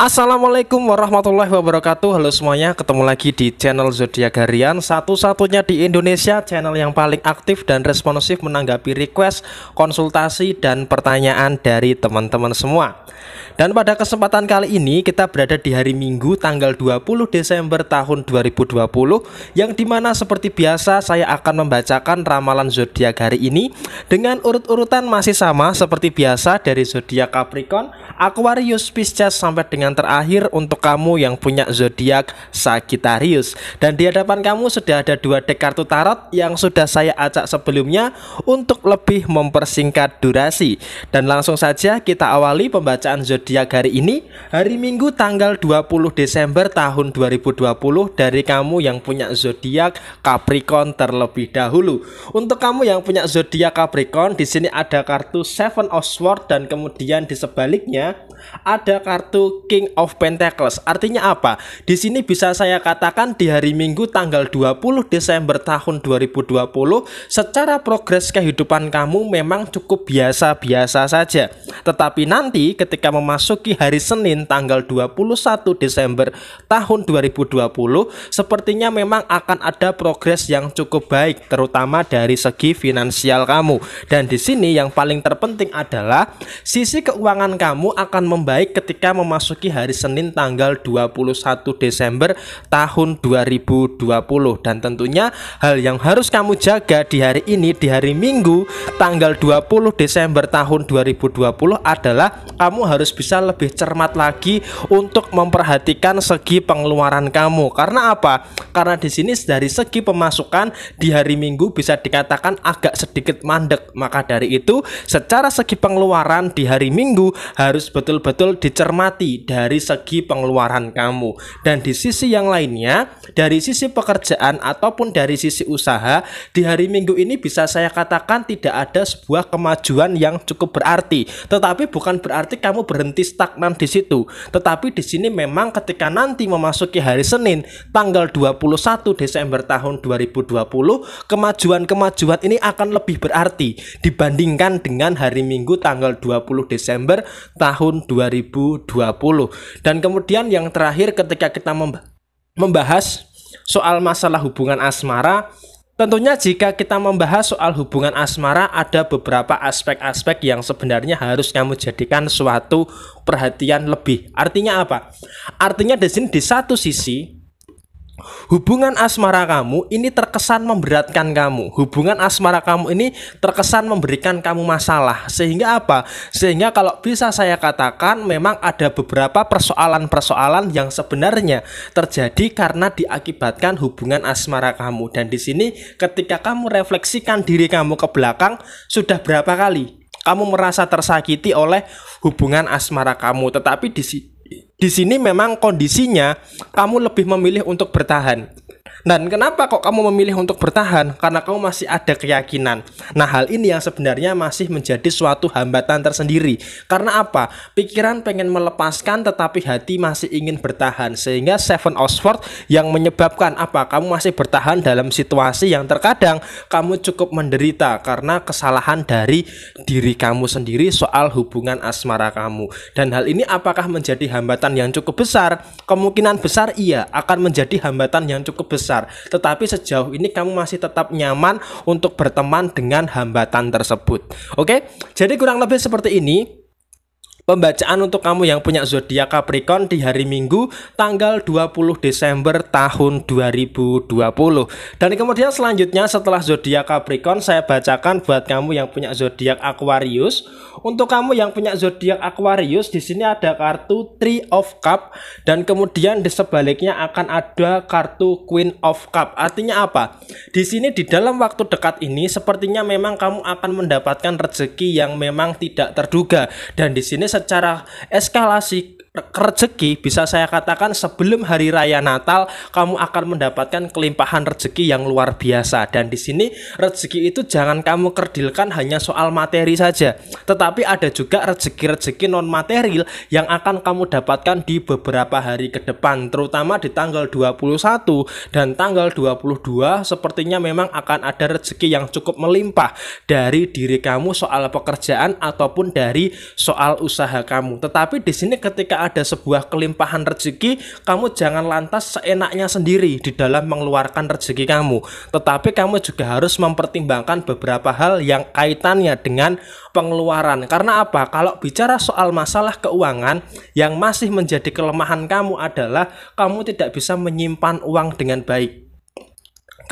Assalamualaikum warahmatullahi wabarakatuh Halo semuanya ketemu lagi di channel Zodiac Harian Satu-satunya di Indonesia channel yang paling aktif dan responsif menanggapi request, konsultasi, dan pertanyaan dari teman-teman semua dan pada kesempatan kali ini kita berada di hari Minggu tanggal 20 Desember tahun 2020 yang dimana seperti biasa saya akan membacakan ramalan zodiak hari ini dengan urut-urutan masih sama seperti biasa dari zodiak Capricorn, Aquarius, Pisces sampai dengan terakhir untuk kamu yang punya zodiak Sagittarius. Dan di hadapan kamu sudah ada dua dek kartu tarot yang sudah saya acak sebelumnya untuk lebih mempersingkat durasi. Dan langsung saja kita awali pembacaan zodiak zodiak hari ini hari Minggu tanggal 20 Desember tahun 2020 dari kamu yang punya zodiak Capricorn terlebih dahulu. Untuk kamu yang punya zodiak Capricorn di sini ada kartu Seven of Swords dan kemudian di sebaliknya ada kartu King of Pentacles. Artinya apa? Di sini bisa saya katakan di hari Minggu tanggal 20 Desember tahun 2020 secara progres kehidupan kamu memang cukup biasa-biasa saja. Tetapi nanti ketika memasuki hari Senin tanggal 21 Desember tahun 2020 sepertinya memang akan ada progres yang cukup baik terutama dari segi finansial kamu. Dan di sini yang paling terpenting adalah sisi keuangan kamu akan membaik ketika memasuki hari Senin tanggal 21 Desember tahun 2020 dan tentunya hal yang harus kamu jaga di hari ini di hari Minggu tanggal 20 Desember tahun 2020 adalah kamu harus bisa lebih cermat lagi untuk memperhatikan segi pengeluaran kamu karena apa? Karena di sini dari segi pemasukan di hari Minggu bisa dikatakan agak sedikit mandek maka dari itu secara segi pengeluaran di hari Minggu harus betul betul-betul dicermati dari segi pengeluaran kamu dan di sisi yang lainnya dari sisi pekerjaan ataupun dari sisi usaha di hari Minggu ini bisa saya katakan tidak ada sebuah kemajuan yang cukup berarti tetapi bukan berarti kamu berhenti stagnan di situ tetapi di sini memang ketika nanti memasuki hari Senin tanggal 21 Desember tahun 2020 kemajuan-kemajuan ini akan lebih berarti dibandingkan dengan hari Minggu tanggal 20 Desember tahun 2020 2020. Dan kemudian yang terakhir ketika kita membahas soal masalah hubungan asmara, tentunya jika kita membahas soal hubungan asmara ada beberapa aspek-aspek yang sebenarnya harus kamu jadikan suatu perhatian lebih. Artinya apa? Artinya di sini di satu sisi Hubungan asmara kamu ini terkesan memberatkan kamu. Hubungan asmara kamu ini terkesan memberikan kamu masalah. Sehingga apa? Sehingga kalau bisa saya katakan memang ada beberapa persoalan-persoalan yang sebenarnya terjadi karena diakibatkan hubungan asmara kamu. Dan di sini ketika kamu refleksikan diri kamu ke belakang sudah berapa kali kamu merasa tersakiti oleh hubungan asmara kamu. Tetapi di di sini memang kondisinya kamu lebih memilih untuk bertahan dan kenapa kok kamu memilih untuk bertahan? Karena kamu masih ada keyakinan. Nah, hal ini yang sebenarnya masih menjadi suatu hambatan tersendiri. Karena apa? Pikiran pengen melepaskan tetapi hati masih ingin bertahan. Sehingga Seven of yang menyebabkan apa? Kamu masih bertahan dalam situasi yang terkadang kamu cukup menderita karena kesalahan dari diri kamu sendiri soal hubungan asmara kamu. Dan hal ini apakah menjadi hambatan yang cukup besar? Kemungkinan besar iya akan menjadi hambatan yang cukup besar besar. Tetapi sejauh ini kamu masih tetap nyaman untuk berteman dengan hambatan tersebut. Oke? Jadi kurang lebih seperti ini Pembacaan untuk kamu yang punya zodiak Capricorn di hari Minggu tanggal 20 Desember tahun 2020. Dan kemudian selanjutnya setelah zodiak Capricorn saya bacakan buat kamu yang punya zodiak Aquarius. Untuk kamu yang punya zodiak Aquarius di sini ada kartu Three of Cup dan kemudian di sebaliknya akan ada kartu Queen of Cup. Artinya apa? Di sini di dalam waktu dekat ini sepertinya memang kamu akan mendapatkan rezeki yang memang tidak terduga dan di sini secara eskalasi rezeki bisa saya katakan sebelum hari raya Natal kamu akan mendapatkan kelimpahan rezeki yang luar biasa dan di sini rezeki itu jangan kamu kerdilkan hanya soal materi saja tetapi ada juga rezeki-rezeki non material yang akan kamu dapatkan di beberapa hari ke depan terutama di tanggal 21 dan tanggal 22 sepertinya memang akan ada rezeki yang cukup melimpah dari diri kamu soal pekerjaan ataupun dari soal usaha kamu tetapi di sini ketika ada sebuah kelimpahan rezeki, kamu jangan lantas seenaknya sendiri di dalam mengeluarkan rezeki kamu. Tetapi kamu juga harus mempertimbangkan beberapa hal yang kaitannya dengan pengeluaran. Karena apa? Kalau bicara soal masalah keuangan yang masih menjadi kelemahan kamu adalah kamu tidak bisa menyimpan uang dengan baik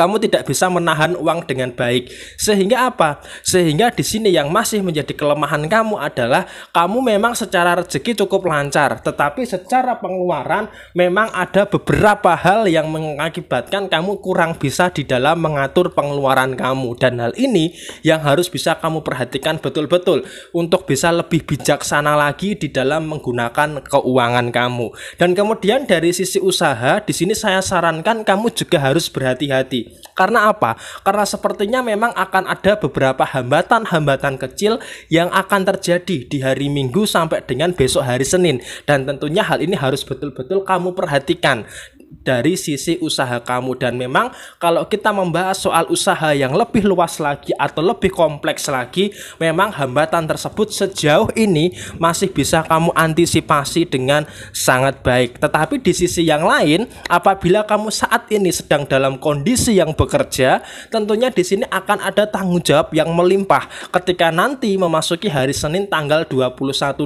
kamu tidak bisa menahan uang dengan baik. Sehingga apa? Sehingga di sini yang masih menjadi kelemahan kamu adalah kamu memang secara rezeki cukup lancar, tetapi secara pengeluaran memang ada beberapa hal yang mengakibatkan kamu kurang bisa di dalam mengatur pengeluaran kamu dan hal ini yang harus bisa kamu perhatikan betul-betul untuk bisa lebih bijaksana lagi di dalam menggunakan keuangan kamu. Dan kemudian dari sisi usaha di sini saya sarankan kamu juga harus berhati-hati. Karena apa? Karena sepertinya memang akan ada beberapa hambatan-hambatan kecil yang akan terjadi di hari Minggu sampai dengan besok hari Senin. Dan tentunya hal ini harus betul-betul kamu perhatikan dari sisi usaha kamu dan memang kalau kita membahas soal usaha yang lebih luas lagi atau lebih kompleks lagi memang hambatan tersebut sejauh ini masih bisa kamu antisipasi dengan sangat baik tetapi di sisi yang lain apabila kamu saat ini sedang dalam kondisi yang bekerja tentunya di sini akan ada tanggung jawab yang melimpah ketika nanti memasuki hari Senin tanggal 21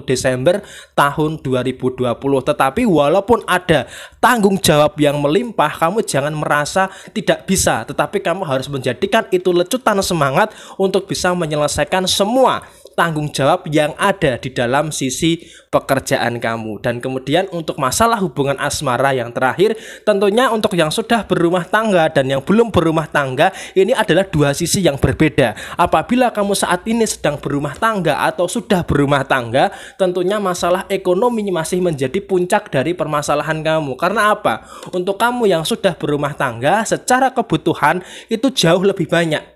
Desember tahun 2020 tetapi walaupun ada tanggung jawab yang melimpah, kamu jangan merasa tidak bisa, tetapi kamu harus menjadikan itu lecutan semangat untuk bisa menyelesaikan semua tanggung jawab yang ada di dalam sisi pekerjaan kamu. Dan kemudian untuk masalah hubungan asmara yang terakhir, tentunya untuk yang sudah berumah tangga dan yang belum berumah tangga, ini adalah dua sisi yang berbeda. Apabila kamu saat ini sedang berumah tangga atau sudah berumah tangga, tentunya masalah ekonomi masih menjadi puncak dari permasalahan kamu. Karena apa? Untuk kamu yang sudah berumah tangga, secara kebutuhan itu jauh lebih banyak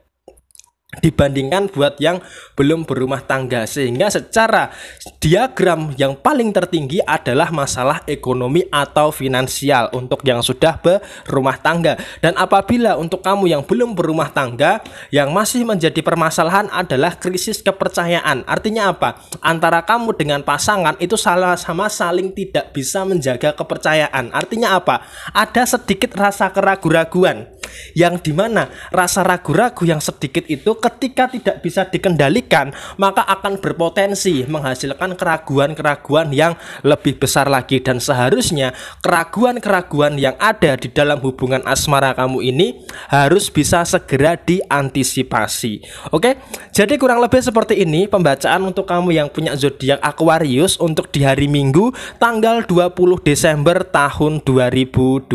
dibandingkan buat yang belum berumah tangga sehingga secara diagram yang paling tertinggi adalah masalah ekonomi atau finansial untuk yang sudah berumah tangga dan apabila untuk kamu yang belum berumah tangga yang masih menjadi permasalahan adalah krisis kepercayaan artinya apa antara kamu dengan pasangan itu salah sama saling tidak bisa menjaga kepercayaan artinya apa ada sedikit rasa keraguan-raguan yang dimana rasa ragu-ragu yang sedikit itu ketika tidak bisa dikendalikan maka akan berpotensi menghasilkan keraguan-keraguan yang lebih besar lagi dan seharusnya keraguan-keraguan yang ada di dalam hubungan asmara kamu ini harus bisa segera diantisipasi. Oke, jadi kurang lebih seperti ini pembacaan untuk kamu yang punya zodiak Aquarius untuk di hari Minggu tanggal 20 Desember tahun 2020.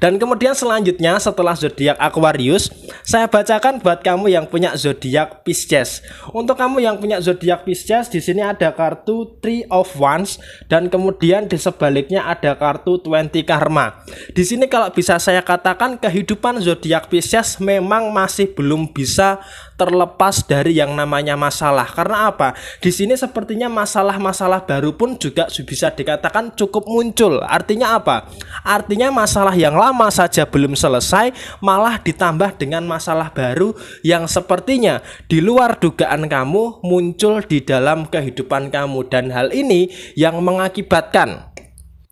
Dan kemudian selanjutnya setelah setelah zodiak Aquarius, saya bacakan buat kamu yang punya zodiak Pisces. Untuk kamu yang punya zodiak Pisces, di sini ada kartu Three of Wands dan kemudian di sebaliknya ada kartu Twenty Karma. Di sini kalau bisa saya katakan kehidupan zodiak Pisces memang masih belum bisa terlepas dari yang namanya masalah. Karena apa? Di sini sepertinya masalah-masalah baru pun juga bisa dikatakan cukup muncul. Artinya apa? Artinya masalah yang lama saja belum selesai malah ditambah dengan masalah baru yang sepertinya di luar dugaan kamu muncul di dalam kehidupan kamu dan hal ini yang mengakibatkan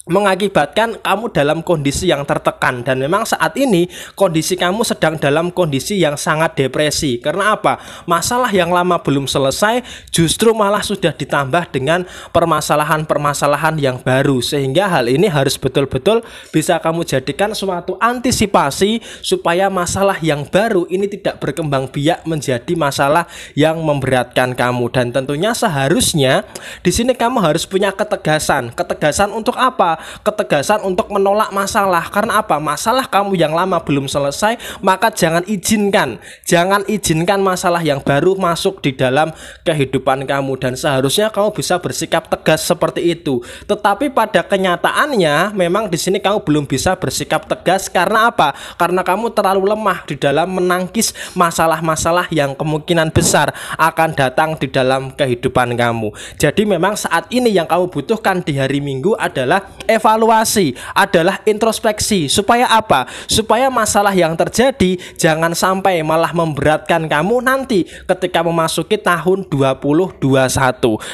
mengakibatkan kamu dalam kondisi yang tertekan dan memang saat ini kondisi kamu sedang dalam kondisi yang sangat depresi karena apa masalah yang lama belum selesai justru malah sudah ditambah dengan permasalahan-permasalahan yang baru sehingga hal ini harus betul-betul bisa kamu jadikan suatu antisipasi supaya masalah yang baru ini tidak berkembang biak menjadi masalah yang memberatkan kamu dan tentunya seharusnya di sini kamu harus punya ketegasan ketegasan untuk apa ketegasan untuk menolak masalah karena apa masalah kamu yang lama belum selesai maka jangan izinkan jangan izinkan masalah yang baru masuk di dalam kehidupan kamu dan seharusnya kamu bisa bersikap tegas seperti itu tetapi pada kenyataannya memang di sini kamu belum bisa bersikap tegas karena apa karena kamu terlalu lemah di dalam menangkis masalah-masalah yang kemungkinan besar akan datang di dalam kehidupan kamu jadi memang saat ini yang kamu butuhkan di hari Minggu adalah evaluasi adalah introspeksi supaya apa supaya masalah yang terjadi jangan sampai malah memberatkan kamu nanti ketika memasuki tahun 2021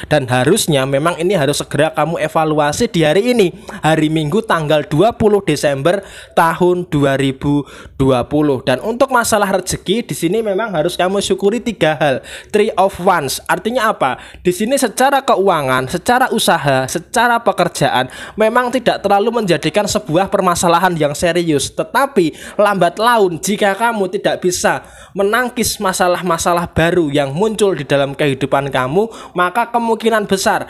dan harusnya memang ini harus segera kamu evaluasi di hari ini hari Minggu tanggal 20 Desember tahun 2020 dan untuk masalah rezeki di sini memang harus kamu syukuri tiga hal three of ones artinya apa di sini secara keuangan secara usaha secara pekerjaan memang memang tidak terlalu menjadikan sebuah permasalahan yang serius, tetapi lambat laun jika kamu tidak bisa menangkis masalah-masalah baru yang muncul di dalam kehidupan kamu, maka kemungkinan besar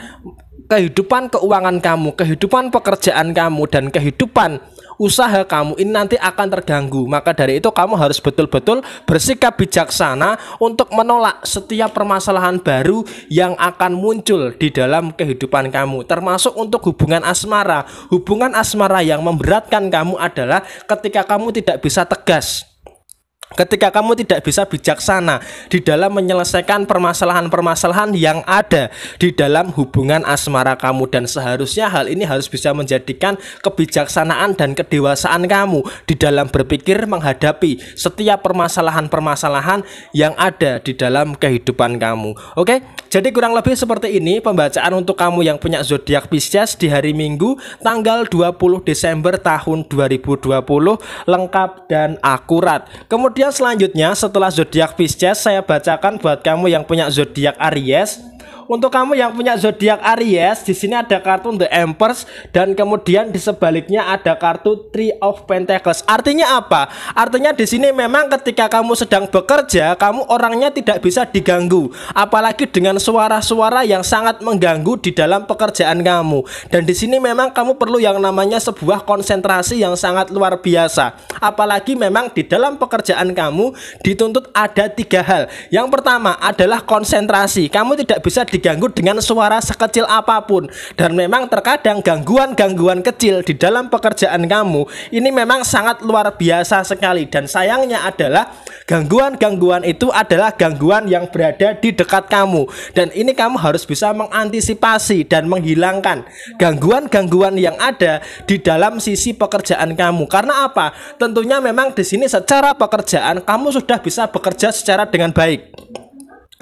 kehidupan keuangan kamu, kehidupan pekerjaan kamu dan kehidupan usaha kamu ini nanti akan terganggu. Maka dari itu kamu harus betul-betul bersikap bijaksana untuk menolak setiap permasalahan baru yang akan muncul di dalam kehidupan kamu. Termasuk untuk hubungan asmara. Hubungan asmara yang memberatkan kamu adalah ketika kamu tidak bisa tegas Ketika kamu tidak bisa bijaksana di dalam menyelesaikan permasalahan-permasalahan yang ada di dalam hubungan asmara kamu dan seharusnya hal ini harus bisa menjadikan kebijaksanaan dan kedewasaan kamu di dalam berpikir menghadapi setiap permasalahan-permasalahan yang ada di dalam kehidupan kamu. Oke, jadi kurang lebih seperti ini pembacaan untuk kamu yang punya zodiak Pisces di hari Minggu tanggal 20 Desember tahun 2020 lengkap dan akurat. Kemudian Kemudian selanjutnya setelah zodiak Pisces saya bacakan buat kamu yang punya zodiak Aries untuk kamu yang punya zodiak Aries, di sini ada kartu The Empress dan kemudian di sebaliknya ada kartu Three of Pentacles. Artinya apa? Artinya di sini memang ketika kamu sedang bekerja, kamu orangnya tidak bisa diganggu, apalagi dengan suara-suara yang sangat mengganggu di dalam pekerjaan kamu. Dan di sini memang kamu perlu yang namanya sebuah konsentrasi yang sangat luar biasa. Apalagi memang di dalam pekerjaan kamu dituntut ada tiga hal. Yang pertama adalah konsentrasi. Kamu tidak bisa di diganggu dengan suara sekecil apapun dan memang terkadang gangguan-gangguan kecil di dalam pekerjaan kamu ini memang sangat luar biasa sekali dan sayangnya adalah gangguan-gangguan itu adalah gangguan yang berada di dekat kamu dan ini kamu harus bisa mengantisipasi dan menghilangkan gangguan-gangguan yang ada di dalam sisi pekerjaan kamu karena apa tentunya memang di sini secara pekerjaan kamu sudah bisa bekerja secara dengan baik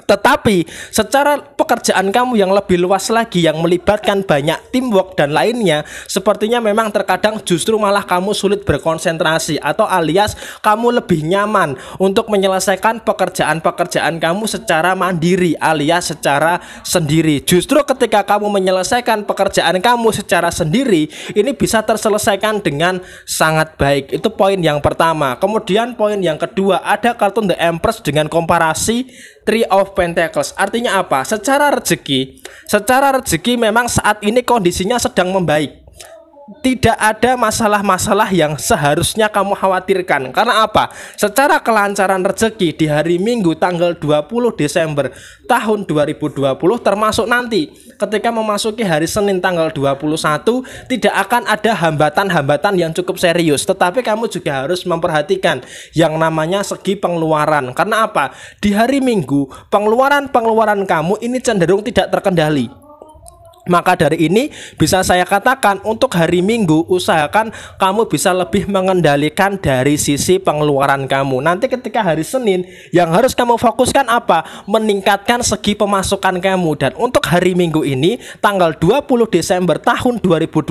tetapi secara pekerjaan kamu yang lebih luas lagi yang melibatkan banyak teamwork dan lainnya, sepertinya memang terkadang justru malah kamu sulit berkonsentrasi atau alias kamu lebih nyaman untuk menyelesaikan pekerjaan-pekerjaan kamu secara mandiri alias secara sendiri. Justru ketika kamu menyelesaikan pekerjaan kamu secara sendiri, ini bisa terselesaikan dengan sangat baik. Itu poin yang pertama. Kemudian poin yang kedua, ada kartun The Empress dengan komparasi Three of Pentacles. Artinya apa? Secara rezeki, secara rezeki memang saat ini kondisinya sedang membaik tidak ada masalah-masalah yang seharusnya kamu khawatirkan. Karena apa? Secara kelancaran rezeki di hari Minggu tanggal 20 Desember tahun 2020 termasuk nanti ketika memasuki hari Senin tanggal 21 tidak akan ada hambatan-hambatan yang cukup serius. Tetapi kamu juga harus memperhatikan yang namanya segi pengeluaran. Karena apa? Di hari Minggu pengeluaran-pengeluaran kamu ini cenderung tidak terkendali maka dari ini bisa saya katakan untuk hari Minggu usahakan kamu bisa lebih mengendalikan dari sisi pengeluaran kamu. Nanti ketika hari Senin yang harus kamu fokuskan apa? Meningkatkan segi pemasukan kamu dan untuk hari Minggu ini tanggal 20 Desember tahun 2020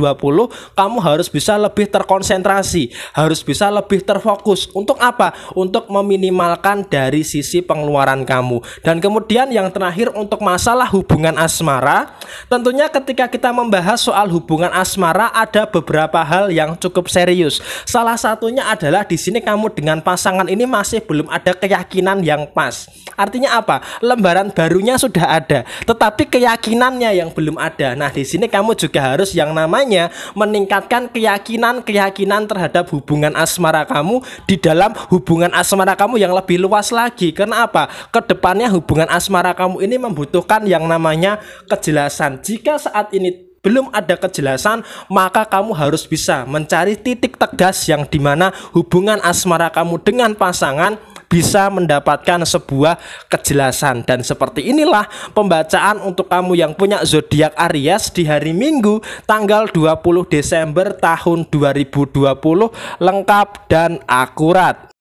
kamu harus bisa lebih terkonsentrasi, harus bisa lebih terfokus. Untuk apa? Untuk meminimalkan dari sisi pengeluaran kamu. Dan kemudian yang terakhir untuk masalah hubungan asmara, tentunya ketika kita membahas soal hubungan asmara ada beberapa hal yang cukup serius. Salah satunya adalah di sini kamu dengan pasangan ini masih belum ada keyakinan yang pas. Artinya apa? Lembaran barunya sudah ada, tetapi keyakinannya yang belum ada. Nah, di sini kamu juga harus yang namanya meningkatkan keyakinan-keyakinan terhadap hubungan asmara kamu di dalam hubungan asmara kamu yang lebih luas lagi. Kenapa? Kedepannya hubungan asmara kamu ini membutuhkan yang namanya kejelasan. Jika jika saat ini belum ada kejelasan, maka kamu harus bisa mencari titik tegas yang dimana hubungan asmara kamu dengan pasangan bisa mendapatkan sebuah kejelasan dan seperti inilah pembacaan untuk kamu yang punya zodiak Aries di hari Minggu tanggal 20 Desember tahun 2020 lengkap dan akurat.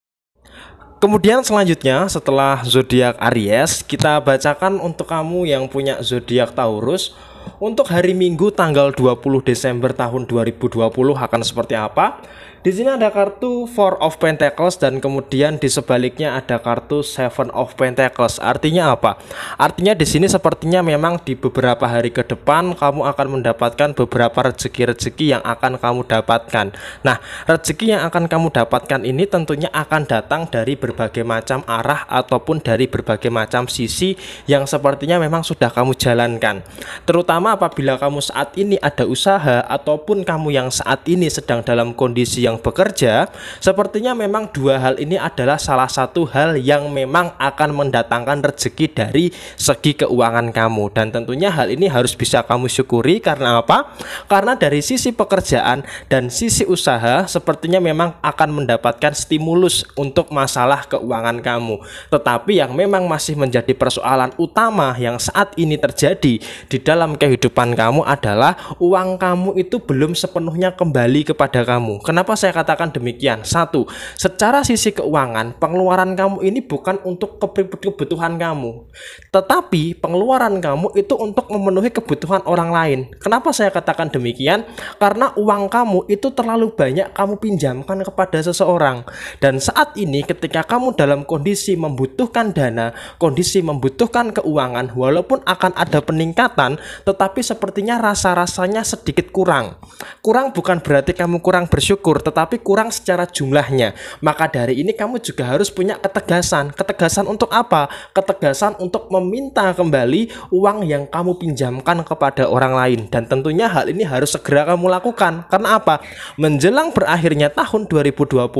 Kemudian selanjutnya setelah zodiak Aries kita bacakan untuk kamu yang punya zodiak Taurus untuk hari Minggu tanggal 20 Desember tahun 2020 akan seperti apa? Di sini ada kartu Four of Pentacles dan kemudian di sebaliknya ada kartu Seven of Pentacles. Artinya apa? Artinya di sini sepertinya memang di beberapa hari ke depan kamu akan mendapatkan beberapa rezeki-rezeki yang akan kamu dapatkan. Nah, rezeki yang akan kamu dapatkan ini tentunya akan datang dari berbagai macam arah ataupun dari berbagai macam sisi yang sepertinya memang sudah kamu jalankan. Terutama apabila kamu saat ini ada usaha ataupun kamu yang saat ini sedang dalam kondisi yang bekerja, sepertinya memang dua hal ini adalah salah satu hal yang memang akan mendatangkan rezeki dari segi keuangan kamu dan tentunya hal ini harus bisa kamu syukuri karena apa? Karena dari sisi pekerjaan dan sisi usaha sepertinya memang akan mendapatkan stimulus untuk masalah keuangan kamu. Tetapi yang memang masih menjadi persoalan utama yang saat ini terjadi di dalam kehidupan kamu adalah uang kamu itu belum sepenuhnya kembali kepada kamu. Kenapa saya katakan demikian? Satu, secara sisi keuangan, pengeluaran kamu ini bukan untuk kebutuhan kamu, tetapi pengeluaran kamu itu untuk memenuhi kebutuhan orang lain. Kenapa saya katakan demikian? Karena uang kamu itu terlalu banyak kamu pinjamkan kepada seseorang, dan saat ini ketika kamu dalam kondisi membutuhkan dana, kondisi membutuhkan keuangan, walaupun akan ada peningkatan, tetapi sepertinya rasa-rasanya sedikit kurang. Kurang bukan berarti kamu kurang bersyukur, tetapi kurang secara jumlahnya. Maka dari ini kamu juga harus punya ketegasan. Ketegasan untuk apa? Ketegasan untuk meminta kembali uang yang kamu pinjamkan kepada orang lain. Dan tentunya hal ini harus segera kamu lakukan. Karena apa? Menjelang berakhirnya tahun 2020,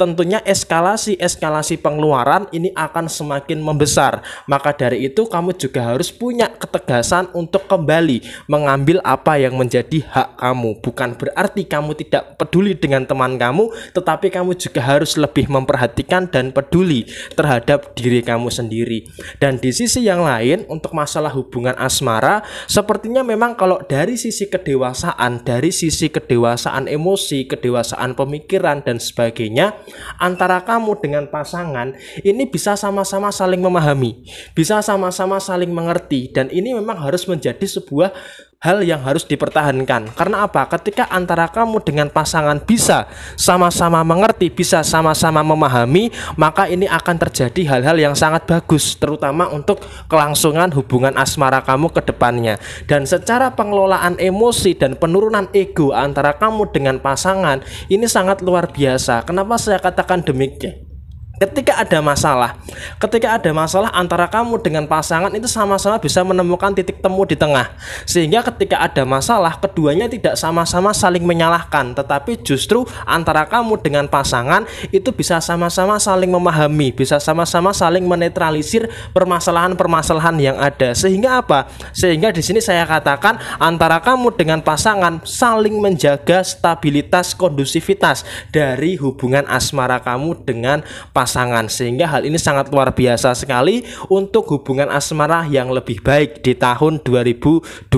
tentunya eskalasi-eskalasi pengeluaran ini akan semakin membesar. Maka dari itu kamu juga harus punya ketegasan untuk kembali mengambil apa yang menjadi hak kamu. Bukan berarti kamu tidak peduli dengan dan teman kamu, tetapi kamu juga harus lebih memperhatikan dan peduli terhadap diri kamu sendiri. Dan di sisi yang lain, untuk masalah hubungan asmara, sepertinya memang kalau dari sisi kedewasaan, dari sisi kedewasaan emosi, kedewasaan pemikiran, dan sebagainya, antara kamu dengan pasangan ini bisa sama-sama saling memahami, bisa sama-sama saling mengerti, dan ini memang harus menjadi sebuah hal yang harus dipertahankan. Karena apa? Ketika antara kamu dengan pasangan bisa sama-sama mengerti, bisa sama-sama memahami, maka ini akan terjadi hal-hal yang sangat bagus, terutama untuk kelangsungan hubungan asmara kamu ke depannya. Dan secara pengelolaan emosi dan penurunan ego antara kamu dengan pasangan, ini sangat luar biasa. Kenapa saya katakan demikian? ketika ada masalah ketika ada masalah antara kamu dengan pasangan itu sama-sama bisa menemukan titik temu di tengah sehingga ketika ada masalah keduanya tidak sama-sama saling menyalahkan tetapi justru antara kamu dengan pasangan itu bisa sama-sama saling memahami bisa sama-sama saling menetralisir permasalahan-permasalahan yang ada sehingga apa sehingga di sini saya katakan antara kamu dengan pasangan saling menjaga stabilitas kondusivitas dari hubungan asmara kamu dengan pasangan pasangan sehingga hal ini sangat luar biasa sekali untuk hubungan asmara yang lebih baik di tahun 2020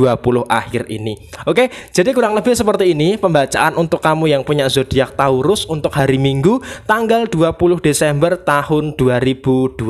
akhir ini. Oke, jadi kurang lebih seperti ini pembacaan untuk kamu yang punya zodiak Taurus untuk hari Minggu tanggal 20 Desember tahun 2020.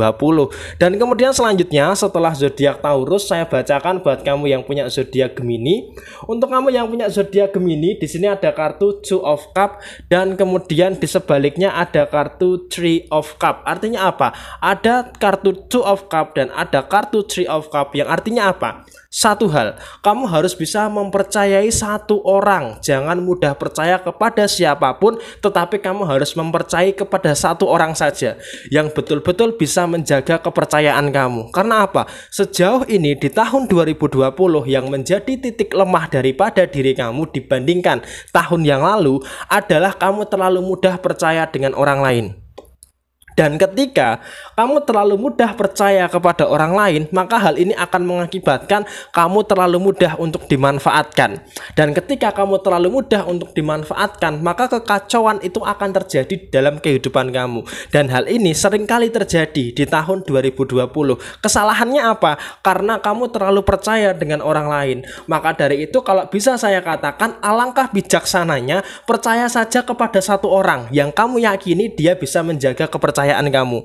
Dan kemudian selanjutnya setelah zodiak Taurus saya bacakan buat kamu yang punya zodiak Gemini. Untuk kamu yang punya zodiak Gemini di sini ada kartu Two of Cup dan kemudian di sebaliknya ada kartu Three of of Cup. Artinya apa? Ada kartu Two of Cup dan ada kartu Three of Cup yang artinya apa? Satu hal, kamu harus bisa mempercayai satu orang. Jangan mudah percaya kepada siapapun, tetapi kamu harus mempercayai kepada satu orang saja yang betul-betul bisa menjaga kepercayaan kamu. Karena apa? Sejauh ini di tahun 2020 yang menjadi titik lemah daripada diri kamu dibandingkan tahun yang lalu adalah kamu terlalu mudah percaya dengan orang lain. Dan ketika kamu terlalu mudah percaya kepada orang lain, maka hal ini akan mengakibatkan kamu terlalu mudah untuk dimanfaatkan. Dan ketika kamu terlalu mudah untuk dimanfaatkan, maka kekacauan itu akan terjadi dalam kehidupan kamu. Dan hal ini seringkali terjadi di tahun 2020. Kesalahannya apa? Karena kamu terlalu percaya dengan orang lain. Maka dari itu kalau bisa saya katakan alangkah bijaksananya percaya saja kepada satu orang yang kamu yakini dia bisa menjaga kepercayaan kepercayaan kamu.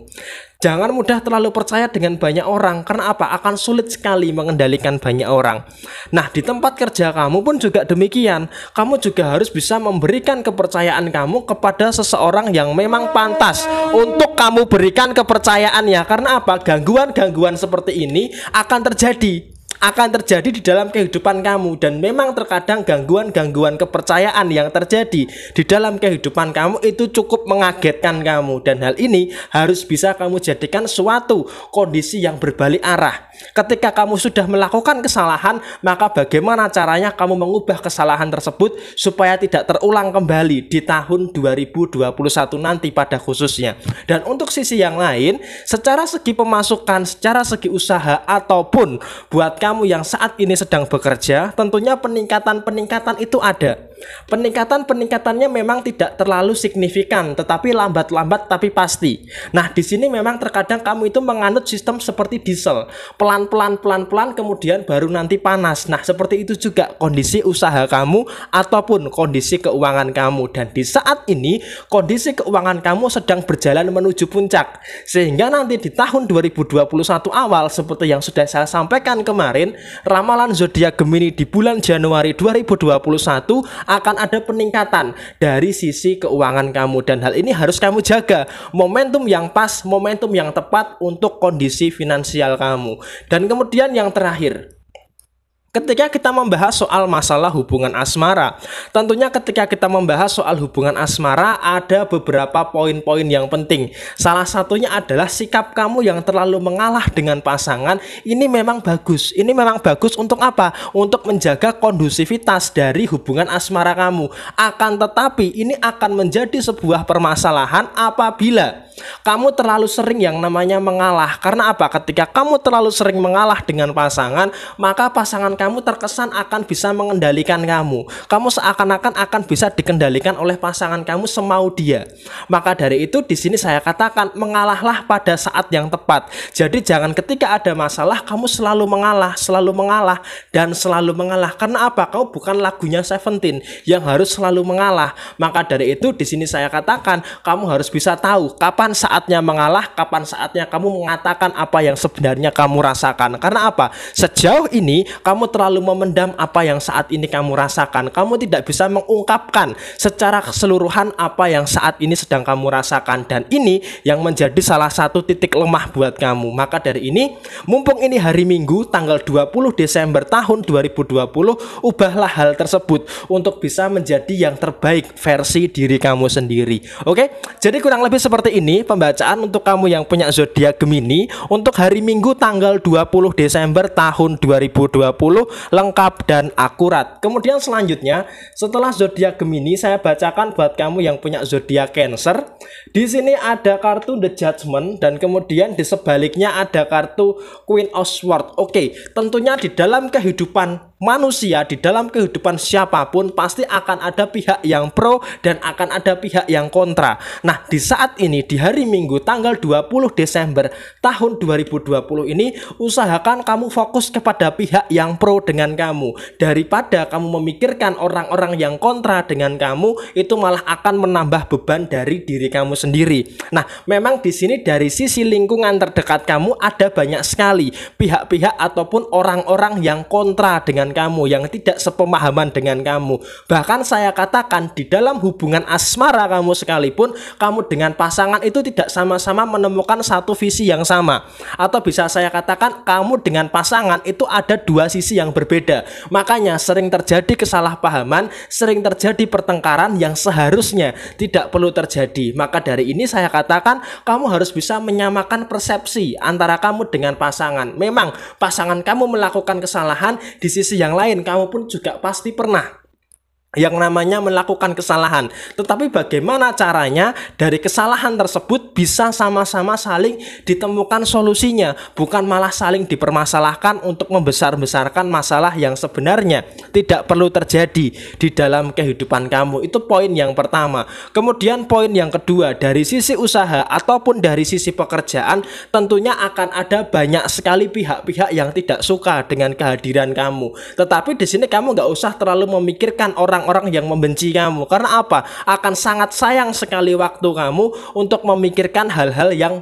Jangan mudah terlalu percaya dengan banyak orang karena apa? Akan sulit sekali mengendalikan banyak orang. Nah, di tempat kerja kamu pun juga demikian. Kamu juga harus bisa memberikan kepercayaan kamu kepada seseorang yang memang pantas untuk kamu berikan kepercayaannya. Karena apa? Gangguan-gangguan seperti ini akan terjadi akan terjadi di dalam kehidupan kamu dan memang terkadang gangguan-gangguan kepercayaan yang terjadi di dalam kehidupan kamu itu cukup mengagetkan kamu dan hal ini harus bisa kamu jadikan suatu kondisi yang berbalik arah Ketika kamu sudah melakukan kesalahan, maka bagaimana caranya kamu mengubah kesalahan tersebut supaya tidak terulang kembali di tahun 2021 nanti pada khususnya. Dan untuk sisi yang lain, secara segi pemasukan, secara segi usaha ataupun buat kamu yang saat ini sedang bekerja, tentunya peningkatan-peningkatan itu ada Peningkatan-peningkatannya memang tidak terlalu signifikan, tetapi lambat-lambat tapi pasti. Nah, di sini memang terkadang kamu itu menganut sistem seperti diesel. Pelan-pelan pelan-pelan kemudian baru nanti panas. Nah, seperti itu juga kondisi usaha kamu ataupun kondisi keuangan kamu dan di saat ini kondisi keuangan kamu sedang berjalan menuju puncak. Sehingga nanti di tahun 2021 awal seperti yang sudah saya sampaikan kemarin, ramalan zodiak Gemini di bulan Januari 2021 akan ada peningkatan dari sisi keuangan kamu dan hal ini harus kamu jaga. Momentum yang pas, momentum yang tepat untuk kondisi finansial kamu. Dan kemudian yang terakhir, Ketika kita membahas soal masalah hubungan asmara, tentunya ketika kita membahas soal hubungan asmara ada beberapa poin-poin yang penting. Salah satunya adalah sikap kamu yang terlalu mengalah dengan pasangan. Ini memang bagus. Ini memang bagus untuk apa? Untuk menjaga kondusivitas dari hubungan asmara kamu. Akan tetapi ini akan menjadi sebuah permasalahan apabila kamu terlalu sering yang namanya mengalah. Karena apa? Ketika kamu terlalu sering mengalah dengan pasangan, maka pasangan kamu terkesan akan bisa mengendalikan kamu. Kamu seakan-akan akan bisa dikendalikan oleh pasangan kamu semau dia. Maka dari itu di sini saya katakan mengalahlah pada saat yang tepat. Jadi jangan ketika ada masalah kamu selalu mengalah, selalu mengalah dan selalu mengalah. Karena apa? Kau bukan lagunya Seventeen yang harus selalu mengalah. Maka dari itu di sini saya katakan kamu harus bisa tahu kapan kapan saatnya mengalah, kapan saatnya kamu mengatakan apa yang sebenarnya kamu rasakan. Karena apa? Sejauh ini kamu terlalu memendam apa yang saat ini kamu rasakan. Kamu tidak bisa mengungkapkan secara keseluruhan apa yang saat ini sedang kamu rasakan dan ini yang menjadi salah satu titik lemah buat kamu. Maka dari ini, mumpung ini hari Minggu tanggal 20 Desember tahun 2020, ubahlah hal tersebut untuk bisa menjadi yang terbaik versi diri kamu sendiri. Oke? Jadi kurang lebih seperti ini ini pembacaan untuk kamu yang punya zodiak Gemini untuk hari Minggu tanggal 20 Desember tahun 2020 lengkap dan akurat. Kemudian selanjutnya, setelah zodiak Gemini saya bacakan buat kamu yang punya zodiak Cancer. Di sini ada kartu The Judgment dan kemudian di sebaliknya ada kartu Queen of Swords. Oke, tentunya di dalam kehidupan manusia di dalam kehidupan siapapun pasti akan ada pihak yang pro dan akan ada pihak yang kontra. Nah, di saat ini di hari Minggu tanggal 20 Desember tahun 2020 ini usahakan kamu fokus kepada pihak yang pro dengan kamu daripada kamu memikirkan orang-orang yang kontra dengan kamu itu malah akan menambah beban dari diri kamu sendiri. Nah, memang di sini dari sisi lingkungan terdekat kamu ada banyak sekali pihak-pihak ataupun orang-orang yang kontra dengan dengan kamu, yang tidak sepemahaman dengan kamu. Bahkan saya katakan di dalam hubungan asmara kamu sekalipun, kamu dengan pasangan itu tidak sama-sama menemukan satu visi yang sama. Atau bisa saya katakan kamu dengan pasangan itu ada dua sisi yang berbeda. Makanya sering terjadi kesalahpahaman, sering terjadi pertengkaran yang seharusnya tidak perlu terjadi. Maka dari ini saya katakan kamu harus bisa menyamakan persepsi antara kamu dengan pasangan. Memang pasangan kamu melakukan kesalahan di sisi yang lain kamu pun juga pasti pernah yang namanya melakukan kesalahan. Tetapi bagaimana caranya dari kesalahan tersebut bisa sama-sama saling ditemukan solusinya, bukan malah saling dipermasalahkan untuk membesar-besarkan masalah yang sebenarnya tidak perlu terjadi di dalam kehidupan kamu. Itu poin yang pertama. Kemudian poin yang kedua, dari sisi usaha ataupun dari sisi pekerjaan, tentunya akan ada banyak sekali pihak-pihak yang tidak suka dengan kehadiran kamu. Tetapi di sini kamu nggak usah terlalu memikirkan orang orang-orang yang membenci kamu. Karena apa? Akan sangat sayang sekali waktu kamu untuk memikirkan hal-hal yang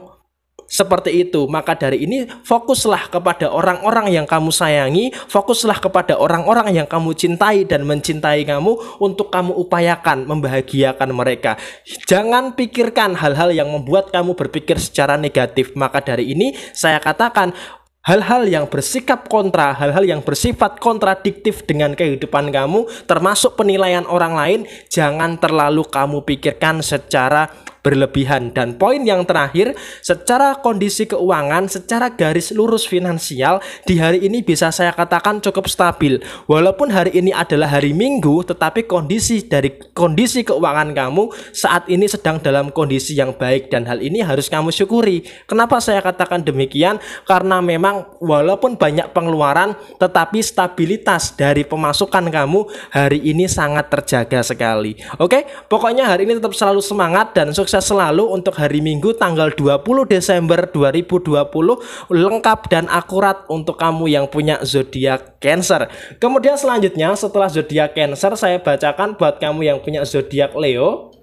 seperti itu. Maka dari ini fokuslah kepada orang-orang yang kamu sayangi, fokuslah kepada orang-orang yang kamu cintai dan mencintai kamu untuk kamu upayakan membahagiakan mereka. Jangan pikirkan hal-hal yang membuat kamu berpikir secara negatif. Maka dari ini saya katakan hal-hal yang bersikap kontra, hal-hal yang bersifat kontradiktif dengan kehidupan kamu, termasuk penilaian orang lain, jangan terlalu kamu pikirkan secara berlebihan. Dan poin yang terakhir, secara kondisi keuangan, secara garis lurus finansial, di hari ini bisa saya katakan cukup stabil. Walaupun hari ini adalah hari Minggu, tetapi kondisi dari kondisi keuangan kamu saat ini sedang dalam kondisi yang baik dan hal ini harus kamu syukuri. Kenapa saya katakan demikian? Karena memang memang walaupun banyak pengeluaran tetapi stabilitas dari pemasukan kamu hari ini sangat terjaga sekali. Oke, pokoknya hari ini tetap selalu semangat dan sukses selalu untuk hari Minggu tanggal 20 Desember 2020 lengkap dan akurat untuk kamu yang punya zodiak Cancer. Kemudian selanjutnya setelah zodiak Cancer saya bacakan buat kamu yang punya zodiak Leo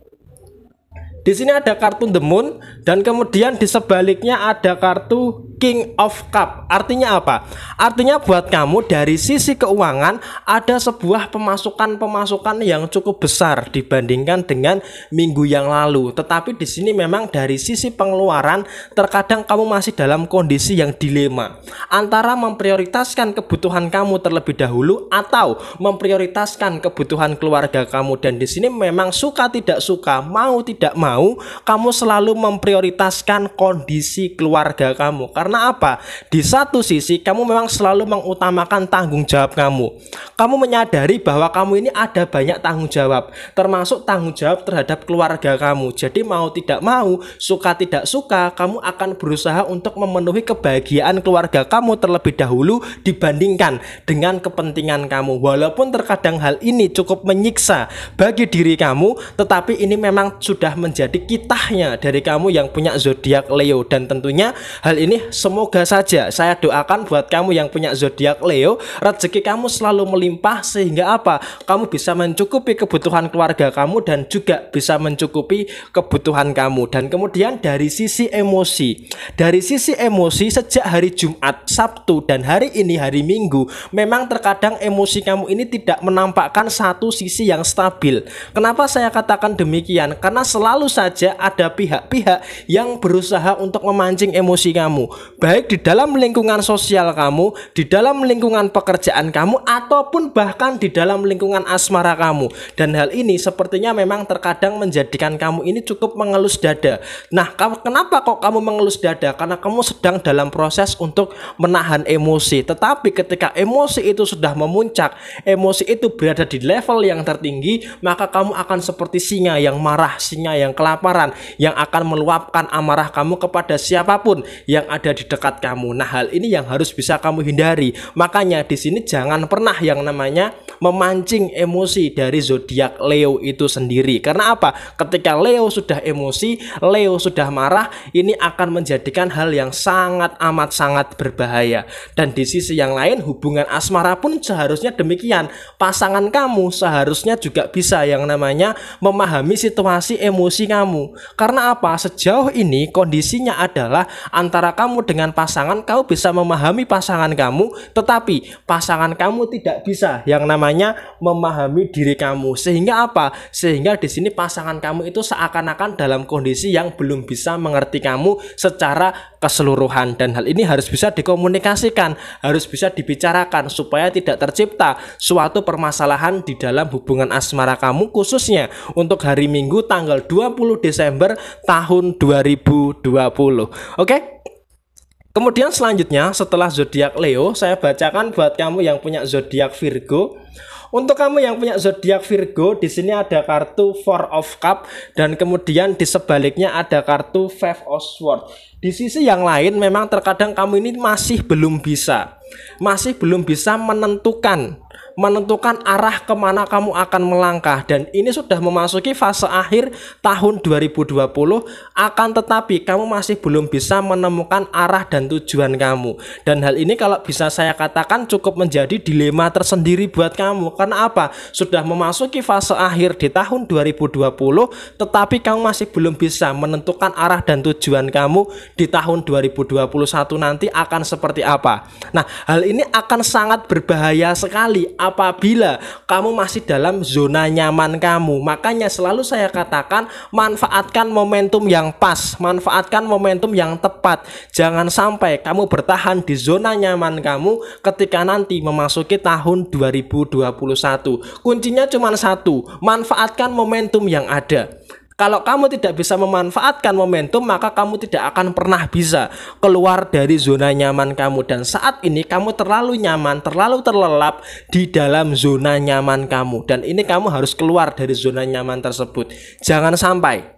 di sini ada kartu The Moon dan kemudian di sebaliknya ada kartu King of Cup. Artinya apa? Artinya buat kamu dari sisi keuangan ada sebuah pemasukan-pemasukan yang cukup besar dibandingkan dengan minggu yang lalu. Tetapi di sini memang dari sisi pengeluaran terkadang kamu masih dalam kondisi yang dilema antara memprioritaskan kebutuhan kamu terlebih dahulu atau memprioritaskan kebutuhan keluarga kamu dan di sini memang suka tidak suka, mau tidak mau mau kamu selalu memprioritaskan kondisi keluarga kamu. Karena apa? Di satu sisi kamu memang selalu mengutamakan tanggung jawab kamu. Kamu menyadari bahwa kamu ini ada banyak tanggung jawab, termasuk tanggung jawab terhadap keluarga kamu. Jadi mau tidak mau, suka tidak suka, kamu akan berusaha untuk memenuhi kebahagiaan keluarga kamu terlebih dahulu dibandingkan dengan kepentingan kamu. Walaupun terkadang hal ini cukup menyiksa bagi diri kamu, tetapi ini memang sudah menjadi menjadi kitahnya dari kamu yang punya zodiak Leo dan tentunya hal ini semoga saja saya doakan buat kamu yang punya zodiak Leo rezeki kamu selalu melimpah sehingga apa kamu bisa mencukupi kebutuhan keluarga kamu dan juga bisa mencukupi kebutuhan kamu dan kemudian dari sisi emosi dari sisi emosi sejak hari Jumat Sabtu dan hari ini hari Minggu memang terkadang emosi kamu ini tidak menampakkan satu sisi yang stabil kenapa saya katakan demikian karena selalu saja ada pihak-pihak yang berusaha untuk memancing emosi kamu, baik di dalam lingkungan sosial kamu, di dalam lingkungan pekerjaan kamu, ataupun bahkan di dalam lingkungan asmara kamu. Dan hal ini sepertinya memang terkadang menjadikan kamu ini cukup mengelus dada. Nah, kenapa kok kamu mengelus dada? Karena kamu sedang dalam proses untuk menahan emosi. Tetapi ketika emosi itu sudah memuncak, emosi itu berada di level yang tertinggi, maka kamu akan seperti singa yang marah, singa yang kelaparan yang akan meluapkan amarah kamu kepada siapapun yang ada di dekat kamu. Nah, hal ini yang harus bisa kamu hindari. Makanya di sini jangan pernah yang namanya memancing emosi dari zodiak Leo itu sendiri. Karena apa? Ketika Leo sudah emosi, Leo sudah marah, ini akan menjadikan hal yang sangat amat sangat berbahaya. Dan di sisi yang lain, hubungan asmara pun seharusnya demikian. Pasangan kamu seharusnya juga bisa yang namanya memahami situasi emosi kamu. Karena apa? Sejauh ini kondisinya adalah antara kamu dengan pasangan, kau bisa memahami pasangan kamu, tetapi pasangan kamu tidak bisa yang namanya memahami diri kamu. Sehingga apa? Sehingga di sini pasangan kamu itu seakan-akan dalam kondisi yang belum bisa mengerti kamu secara keseluruhan dan hal ini harus bisa dikomunikasikan, harus bisa dibicarakan supaya tidak tercipta suatu permasalahan di dalam hubungan asmara kamu khususnya untuk hari Minggu tanggal 2. 20 Desember tahun 2020. Oke? Okay? Kemudian selanjutnya setelah zodiak Leo, saya bacakan buat kamu yang punya zodiak Virgo. Untuk kamu yang punya zodiak Virgo, di sini ada kartu Four of Cup dan kemudian di sebaliknya ada kartu Five of Swords. Di sisi yang lain memang terkadang kamu ini masih belum bisa. Masih belum bisa menentukan menentukan arah kemana kamu akan melangkah dan ini sudah memasuki fase akhir tahun 2020 akan tetapi kamu masih belum bisa menemukan arah dan tujuan kamu dan hal ini kalau bisa saya katakan cukup menjadi dilema tersendiri buat kamu karena apa sudah memasuki fase akhir di tahun 2020 tetapi kamu masih belum bisa menentukan arah dan tujuan kamu di tahun 2021 nanti akan seperti apa nah hal ini akan sangat berbahaya sekali apabila kamu masih dalam zona nyaman kamu. Makanya selalu saya katakan manfaatkan momentum yang pas, manfaatkan momentum yang tepat. Jangan sampai kamu bertahan di zona nyaman kamu ketika nanti memasuki tahun 2021. Kuncinya cuma satu, manfaatkan momentum yang ada. Kalau kamu tidak bisa memanfaatkan momentum, maka kamu tidak akan pernah bisa keluar dari zona nyaman kamu. Dan saat ini kamu terlalu nyaman, terlalu terlelap di dalam zona nyaman kamu. Dan ini kamu harus keluar dari zona nyaman tersebut. Jangan sampai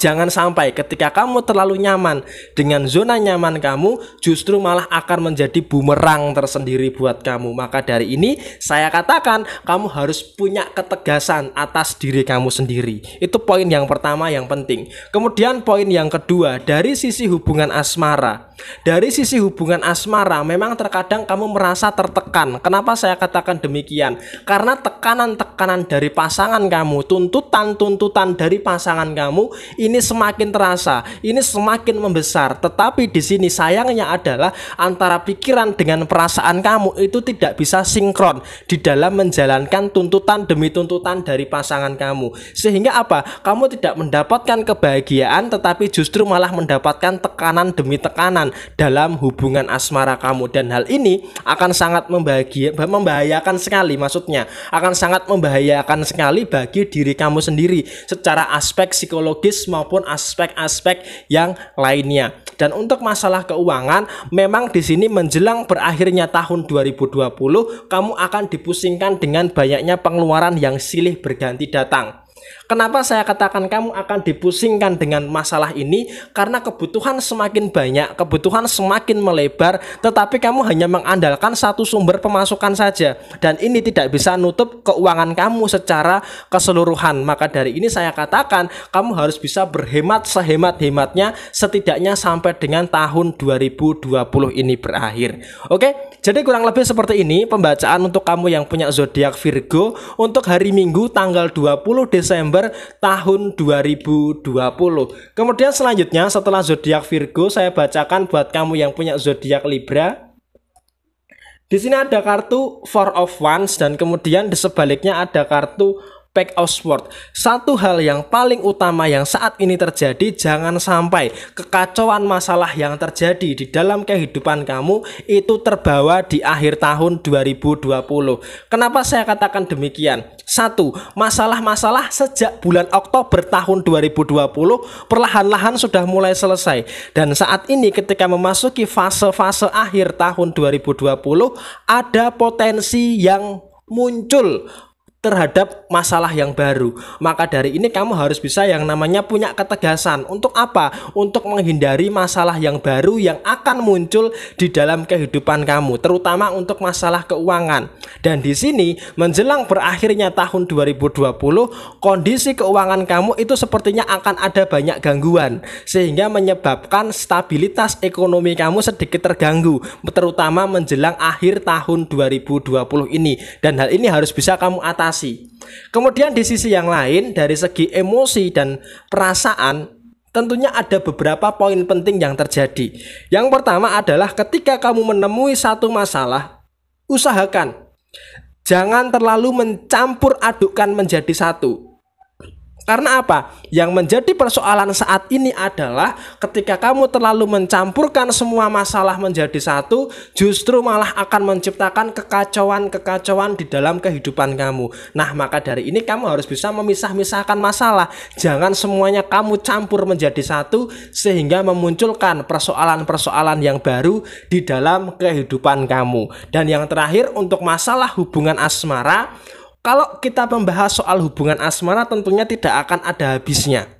Jangan sampai ketika kamu terlalu nyaman dengan zona nyaman kamu justru malah akan menjadi bumerang tersendiri buat kamu. Maka dari ini saya katakan kamu harus punya ketegasan atas diri kamu sendiri. Itu poin yang pertama yang penting. Kemudian poin yang kedua dari sisi hubungan asmara. Dari sisi hubungan asmara memang terkadang kamu merasa tertekan. Kenapa saya katakan demikian? Karena tekanan-tekanan dari pasangan kamu, tuntutan-tuntutan dari pasangan kamu ini semakin terasa, ini semakin membesar. Tetapi di sini sayangnya adalah antara pikiran dengan perasaan kamu itu tidak bisa sinkron di dalam menjalankan tuntutan demi tuntutan dari pasangan kamu. Sehingga apa? Kamu tidak mendapatkan kebahagiaan tetapi justru malah mendapatkan tekanan demi tekanan dalam hubungan asmara kamu dan hal ini akan sangat membahayakan sekali maksudnya akan sangat membahayakan sekali bagi diri kamu sendiri secara aspek psikologis maupun aspek-aspek yang lainnya. Dan untuk masalah keuangan, memang di sini menjelang berakhirnya tahun 2020, kamu akan dipusingkan dengan banyaknya pengeluaran yang silih berganti datang Kenapa saya katakan kamu akan dipusingkan dengan masalah ini? Karena kebutuhan semakin banyak, kebutuhan semakin melebar, tetapi kamu hanya mengandalkan satu sumber pemasukan saja. Dan ini tidak bisa nutup keuangan kamu secara keseluruhan. Maka dari ini saya katakan, kamu harus bisa berhemat sehemat-hematnya setidaknya sampai dengan tahun 2020 ini berakhir. Oke? Jadi kurang lebih seperti ini pembacaan untuk kamu yang punya zodiak Virgo untuk hari Minggu tanggal 20 Desember tahun 2020. Kemudian selanjutnya setelah zodiak Virgo saya bacakan buat kamu yang punya zodiak Libra. Di sini ada kartu Four of Wands dan kemudian di sebaliknya ada kartu Back of Sword. Satu hal yang paling utama yang saat ini terjadi, jangan sampai kekacauan masalah yang terjadi di dalam kehidupan kamu itu terbawa di akhir tahun 2020. Kenapa saya katakan demikian? Satu, masalah-masalah sejak bulan Oktober tahun 2020 perlahan-lahan sudah mulai selesai. Dan saat ini ketika memasuki fase-fase akhir tahun 2020, ada potensi yang muncul terhadap masalah yang baru. Maka dari ini kamu harus bisa yang namanya punya ketegasan. Untuk apa? Untuk menghindari masalah yang baru yang akan muncul di dalam kehidupan kamu, terutama untuk masalah keuangan. Dan di sini menjelang berakhirnya tahun 2020, kondisi keuangan kamu itu sepertinya akan ada banyak gangguan sehingga menyebabkan stabilitas ekonomi kamu sedikit terganggu, terutama menjelang akhir tahun 2020 ini. Dan hal ini harus bisa kamu atasi Kemudian di sisi yang lain dari segi emosi dan perasaan Tentunya ada beberapa poin penting yang terjadi. Yang pertama adalah ketika kamu menemui satu masalah, usahakan jangan terlalu mencampur adukkan menjadi satu. Karena apa? Yang menjadi persoalan saat ini adalah ketika kamu terlalu mencampurkan semua masalah menjadi satu, justru malah akan menciptakan kekacauan-kekacauan di dalam kehidupan kamu. Nah, maka dari ini kamu harus bisa memisah-misahkan masalah. Jangan semuanya kamu campur menjadi satu sehingga memunculkan persoalan-persoalan yang baru di dalam kehidupan kamu. Dan yang terakhir untuk masalah hubungan asmara, kalau kita membahas soal hubungan asmara tentunya tidak akan ada habisnya.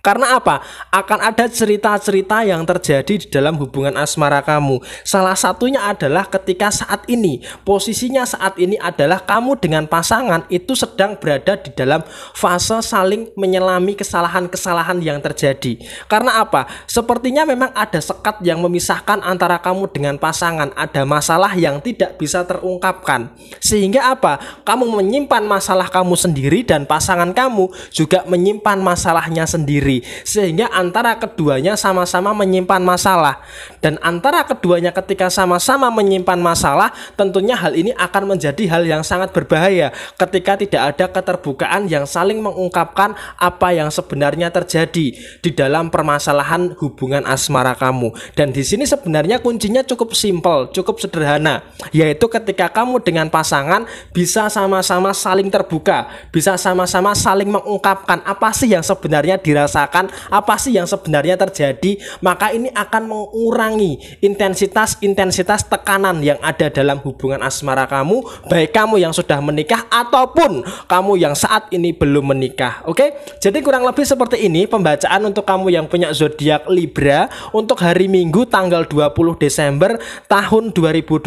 Karena apa? Akan ada cerita-cerita yang terjadi di dalam hubungan asmara kamu. Salah satunya adalah ketika saat ini, posisinya saat ini adalah kamu dengan pasangan itu sedang berada di dalam fase saling menyelami kesalahan-kesalahan yang terjadi. Karena apa? Sepertinya memang ada sekat yang memisahkan antara kamu dengan pasangan, ada masalah yang tidak bisa terungkapkan. Sehingga apa? Kamu menyimpan masalah kamu sendiri dan pasangan kamu juga menyimpan masalahnya sendiri sendiri sehingga antara keduanya sama-sama menyimpan masalah dan antara keduanya ketika sama-sama menyimpan masalah tentunya hal ini akan menjadi hal yang sangat berbahaya ketika tidak ada keterbukaan yang saling mengungkapkan apa yang sebenarnya terjadi di dalam permasalahan hubungan asmara kamu dan di sini sebenarnya kuncinya cukup simpel cukup sederhana yaitu ketika kamu dengan pasangan bisa sama-sama saling terbuka bisa sama-sama saling mengungkapkan apa sih yang sebenarnya dirasakan merasakan apa sih yang sebenarnya terjadi, maka ini akan mengurangi intensitas-intensitas tekanan yang ada dalam hubungan asmara kamu, baik kamu yang sudah menikah ataupun kamu yang saat ini belum menikah. Oke? Jadi kurang lebih seperti ini pembacaan untuk kamu yang punya zodiak Libra untuk hari Minggu tanggal 20 Desember tahun 2020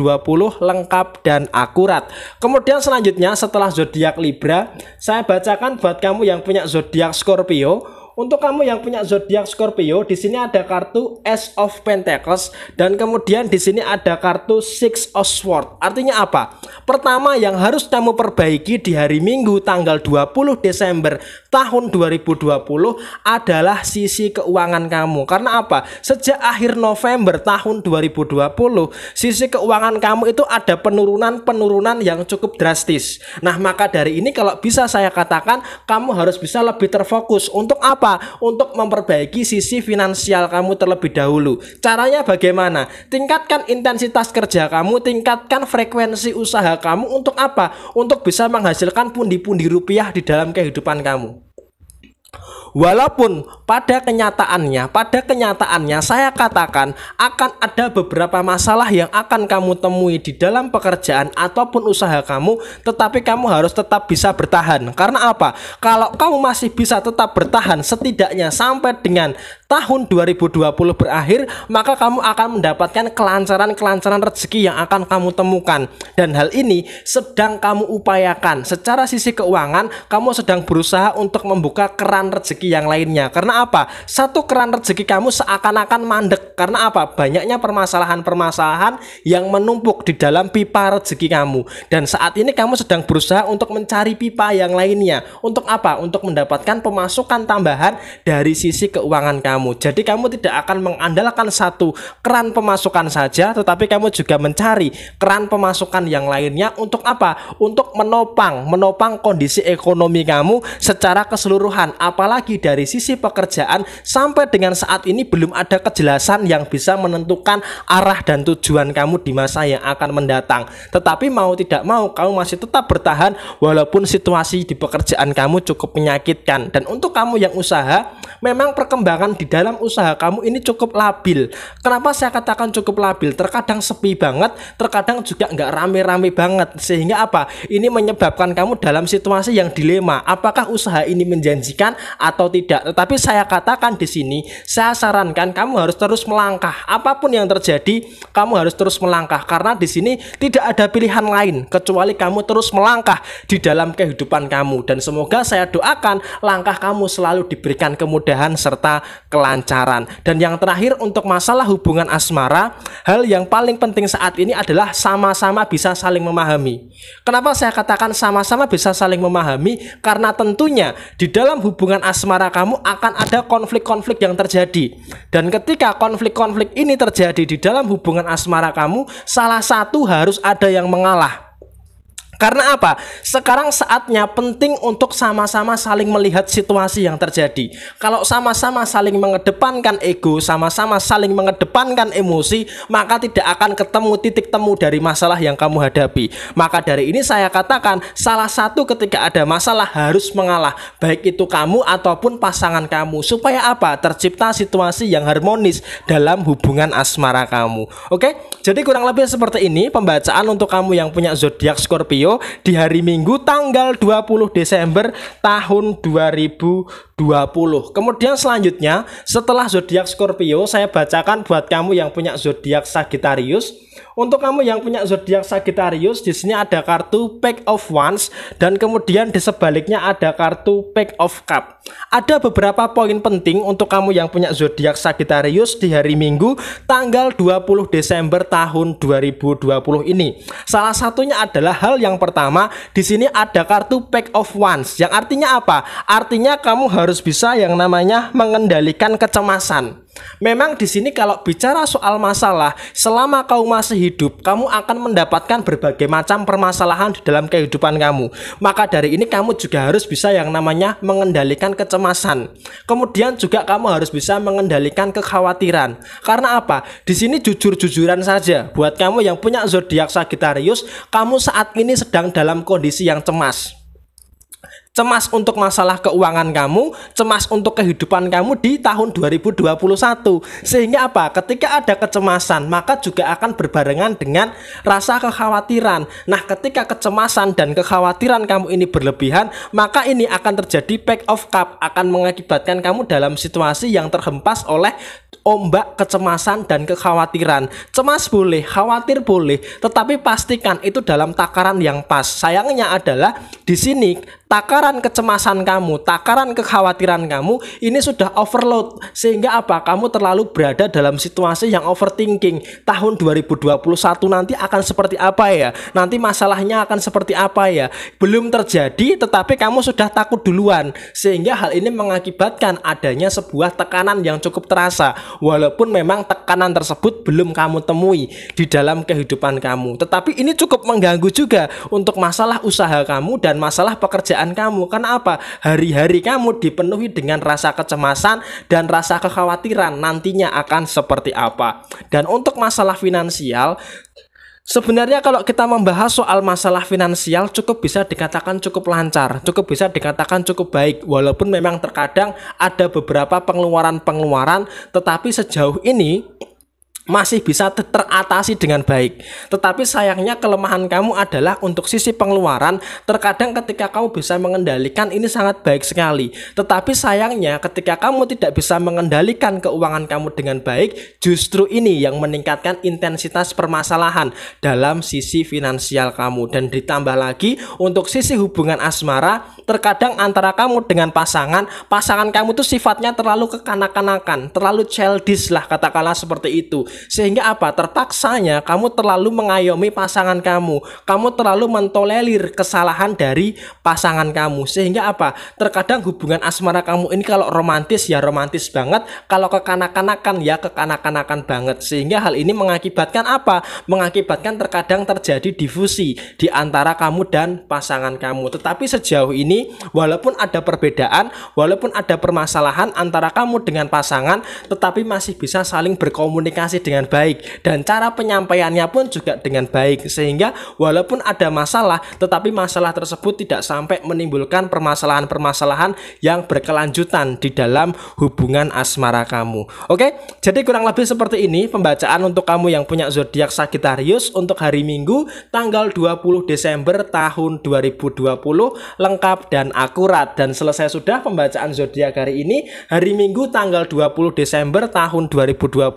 lengkap dan akurat. Kemudian selanjutnya setelah zodiak Libra, saya bacakan buat kamu yang punya zodiak Scorpio untuk kamu yang punya zodiak Scorpio, di sini ada kartu Ace of Pentacles dan kemudian di sini ada kartu Six of Swords. Artinya apa? Pertama yang harus kamu perbaiki di hari Minggu tanggal 20 Desember tahun 2020 adalah sisi keuangan kamu. Karena apa? Sejak akhir November tahun 2020, sisi keuangan kamu itu ada penurunan-penurunan yang cukup drastis. Nah, maka dari ini kalau bisa saya katakan kamu harus bisa lebih terfokus untuk apa apa? Untuk memperbaiki sisi finansial kamu terlebih dahulu. Caranya bagaimana? Tingkatkan intensitas kerja kamu, tingkatkan frekuensi usaha kamu untuk apa? Untuk bisa menghasilkan pundi-pundi rupiah di dalam kehidupan kamu. Walaupun pada kenyataannya, pada kenyataannya saya katakan akan ada beberapa masalah yang akan kamu temui di dalam pekerjaan ataupun usaha kamu, tetapi kamu harus tetap bisa bertahan. Karena apa? Kalau kamu masih bisa tetap bertahan setidaknya sampai dengan tahun 2020 berakhir, maka kamu akan mendapatkan kelancaran-kelancaran rezeki yang akan kamu temukan. Dan hal ini sedang kamu upayakan. Secara sisi keuangan, kamu sedang berusaha untuk membuka keran rezeki yang lainnya. Karena apa? Satu keran rezeki kamu seakan-akan mandek. Karena apa? Banyaknya permasalahan-permasalahan yang menumpuk di dalam pipa rezeki kamu. Dan saat ini kamu sedang berusaha untuk mencari pipa yang lainnya. Untuk apa? Untuk mendapatkan pemasukan tambahan dari sisi keuangan kamu kamu. Jadi kamu tidak akan mengandalkan satu keran pemasukan saja, tetapi kamu juga mencari keran pemasukan yang lainnya untuk apa? Untuk menopang, menopang kondisi ekonomi kamu secara keseluruhan. Apalagi dari sisi pekerjaan sampai dengan saat ini belum ada kejelasan yang bisa menentukan arah dan tujuan kamu di masa yang akan mendatang. Tetapi mau tidak mau kamu masih tetap bertahan walaupun situasi di pekerjaan kamu cukup menyakitkan. Dan untuk kamu yang usaha, memang perkembangan di dalam usaha kamu ini cukup labil. Kenapa saya katakan cukup labil? Terkadang sepi banget, terkadang juga nggak rame-rame banget. Sehingga apa? Ini menyebabkan kamu dalam situasi yang dilema. Apakah usaha ini menjanjikan atau tidak? Tetapi saya katakan di sini, saya sarankan kamu harus terus melangkah. Apapun yang terjadi, kamu harus terus melangkah karena di sini tidak ada pilihan lain kecuali kamu terus melangkah di dalam kehidupan kamu dan semoga saya doakan langkah kamu selalu diberikan kemudahan serta kelancaran. Dan yang terakhir untuk masalah hubungan asmara, hal yang paling penting saat ini adalah sama-sama bisa saling memahami. Kenapa saya katakan sama-sama bisa saling memahami? Karena tentunya di dalam hubungan asmara kamu akan ada konflik-konflik yang terjadi. Dan ketika konflik-konflik ini terjadi di dalam hubungan asmara kamu, salah satu harus ada yang mengalah. Karena apa? Sekarang saatnya penting untuk sama-sama saling melihat situasi yang terjadi. Kalau sama-sama saling mengedepankan ego, sama-sama saling mengedepankan emosi, maka tidak akan ketemu titik temu dari masalah yang kamu hadapi. Maka dari ini saya katakan, salah satu ketika ada masalah harus mengalah, baik itu kamu ataupun pasangan kamu. Supaya apa? Tercipta situasi yang harmonis dalam hubungan asmara kamu. Oke? Jadi kurang lebih seperti ini pembacaan untuk kamu yang punya zodiak Scorpio di hari Minggu tanggal 20 Desember tahun 2020. Kemudian selanjutnya setelah zodiak Scorpio saya bacakan buat kamu yang punya zodiak Sagittarius untuk kamu yang punya zodiak Sagittarius, di sini ada kartu Pack of Wands dan kemudian di sebaliknya ada kartu Pack of Cup. Ada beberapa poin penting untuk kamu yang punya zodiak Sagittarius di hari Minggu tanggal 20 Desember tahun 2020 ini. Salah satunya adalah hal yang pertama, di sini ada kartu Pack of Wands yang artinya apa? Artinya kamu harus bisa yang namanya mengendalikan kecemasan Memang di sini kalau bicara soal masalah, selama kau masih hidup, kamu akan mendapatkan berbagai macam permasalahan di dalam kehidupan kamu. Maka dari ini kamu juga harus bisa yang namanya mengendalikan kecemasan. Kemudian juga kamu harus bisa mengendalikan kekhawatiran. Karena apa? Di sini jujur-jujuran saja. Buat kamu yang punya zodiak Sagittarius, kamu saat ini sedang dalam kondisi yang cemas cemas untuk masalah keuangan kamu, cemas untuk kehidupan kamu di tahun 2021. Sehingga apa? Ketika ada kecemasan, maka juga akan berbarengan dengan rasa kekhawatiran. Nah, ketika kecemasan dan kekhawatiran kamu ini berlebihan, maka ini akan terjadi pack of cup, akan mengakibatkan kamu dalam situasi yang terhempas oleh ombak kecemasan dan kekhawatiran. Cemas boleh, khawatir boleh, tetapi pastikan itu dalam takaran yang pas. Sayangnya adalah di sini takaran kecemasan kamu, takaran kekhawatiran kamu ini sudah overload sehingga apa? Kamu terlalu berada dalam situasi yang overthinking. Tahun 2021 nanti akan seperti apa ya? Nanti masalahnya akan seperti apa ya? Belum terjadi tetapi kamu sudah takut duluan sehingga hal ini mengakibatkan adanya sebuah tekanan yang cukup terasa walaupun memang tekanan tersebut belum kamu temui di dalam kehidupan kamu. Tetapi ini cukup mengganggu juga untuk masalah usaha kamu dan masalah pekerjaan pekerjaan kamu. Karena apa? Hari-hari kamu dipenuhi dengan rasa kecemasan dan rasa kekhawatiran nantinya akan seperti apa. Dan untuk masalah finansial, Sebenarnya kalau kita membahas soal masalah finansial cukup bisa dikatakan cukup lancar, cukup bisa dikatakan cukup baik walaupun memang terkadang ada beberapa pengeluaran-pengeluaran tetapi sejauh ini masih bisa teratasi dengan baik. Tetapi sayangnya kelemahan kamu adalah untuk sisi pengeluaran. Terkadang ketika kamu bisa mengendalikan ini sangat baik sekali. Tetapi sayangnya ketika kamu tidak bisa mengendalikan keuangan kamu dengan baik, justru ini yang meningkatkan intensitas permasalahan dalam sisi finansial kamu. Dan ditambah lagi untuk sisi hubungan asmara, terkadang antara kamu dengan pasangan, pasangan kamu itu sifatnya terlalu kekanak-kanakan, terlalu childish lah katakanlah seperti itu sehingga apa? Terpaksanya kamu terlalu mengayomi pasangan kamu. Kamu terlalu mentolerir kesalahan dari pasangan kamu. Sehingga apa? Terkadang hubungan asmara kamu ini kalau romantis ya romantis banget, kalau kekanak-kanakan ya kekanak-kanakan banget. Sehingga hal ini mengakibatkan apa? Mengakibatkan terkadang terjadi difusi di antara kamu dan pasangan kamu. Tetapi sejauh ini walaupun ada perbedaan, walaupun ada permasalahan antara kamu dengan pasangan, tetapi masih bisa saling berkomunikasi dengan baik dan cara penyampaiannya pun juga dengan baik sehingga walaupun ada masalah tetapi masalah tersebut tidak sampai menimbulkan permasalahan-permasalahan yang berkelanjutan di dalam hubungan asmara kamu. Oke, jadi kurang lebih seperti ini pembacaan untuk kamu yang punya zodiak Sagittarius untuk hari Minggu tanggal 20 Desember tahun 2020 lengkap dan akurat dan selesai sudah pembacaan zodiak hari ini hari Minggu tanggal 20 Desember tahun 2020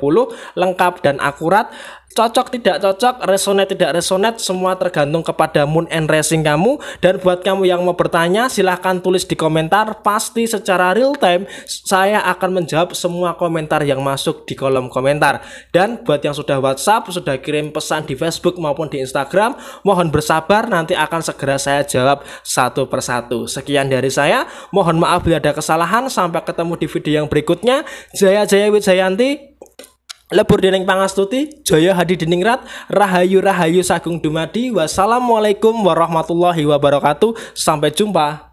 lengkap lengkap dan akurat cocok tidak cocok, resonate tidak resonate, semua tergantung kepada moon and racing kamu. Dan buat kamu yang mau bertanya, silahkan tulis di komentar. Pasti secara real time saya akan menjawab semua komentar yang masuk di kolom komentar. Dan buat yang sudah WhatsApp, sudah kirim pesan di Facebook maupun di Instagram, mohon bersabar, nanti akan segera saya jawab satu persatu. Sekian dari saya, mohon maaf bila ada kesalahan. Sampai ketemu di video yang berikutnya. Jaya Jaya Wijayanti. Lebur dening pangastuti, Jaya Hadi Deningrat, Rahayu Rahayu Sagung Dumadi. Wassalamualaikum warahmatullahi wabarakatuh. Sampai jumpa.